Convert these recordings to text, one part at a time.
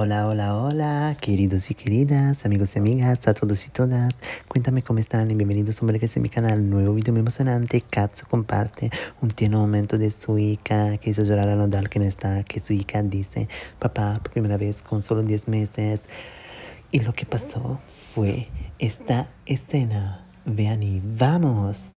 Hola, hola, hola, queridos y queridas, amigos y amigas, a todos y todas. Cuéntame cómo están y bienvenidos a un en mi canal. Nuevo video muy emocionante. Katsu comparte un tierno momento de su hija que hizo llorar a Nodal que no está. Que su hija dice, papá, por primera vez con solo 10 meses. Y lo que pasó fue esta escena. Vean y vamos.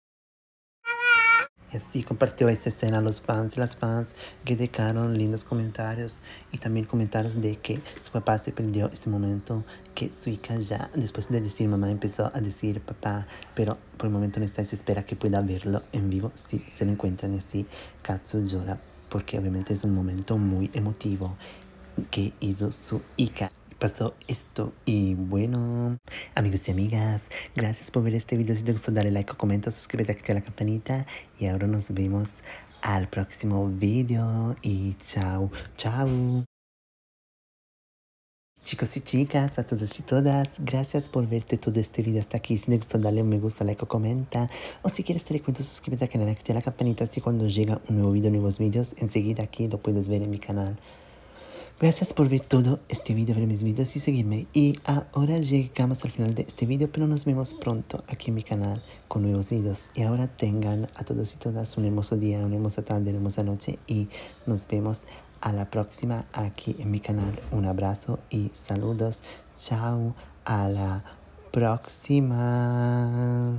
Y así compartió esta escena a los fans y las fans que dejaron lindos comentarios y también comentarios de que su papá se perdió este momento, que su hija ya después de decir mamá empezó a decir papá, pero por el momento no está se espera que pueda verlo en vivo si se lo encuentran así. Katsu llora porque obviamente es un momento muy emotivo que hizo su hija pasó esto. Y bueno, amigos y amigas, gracias por ver este video. Si te gustó, dale like o comenta, suscríbete, activa la campanita. Y ahora nos vemos al próximo video. Y chao, chao. Chicos y chicas, a todos y todas, gracias por verte todo este video hasta aquí. Si te gustó, dale un me gusta, like o comenta. O si quieres, te cuento suscríbete al canal, activa la campanita. Así cuando llega un nuevo video, nuevos videos, enseguida aquí lo puedes ver en mi canal. Gracias por ver todo este video, ver mis videos y seguirme. Y ahora llegamos al final de este video, pero nos vemos pronto aquí en mi canal con nuevos videos. Y ahora tengan a todos y todas un hermoso día, una hermosa tarde, una hermosa noche y nos vemos a la próxima aquí en mi canal. Un abrazo y saludos. Chao. A la próxima.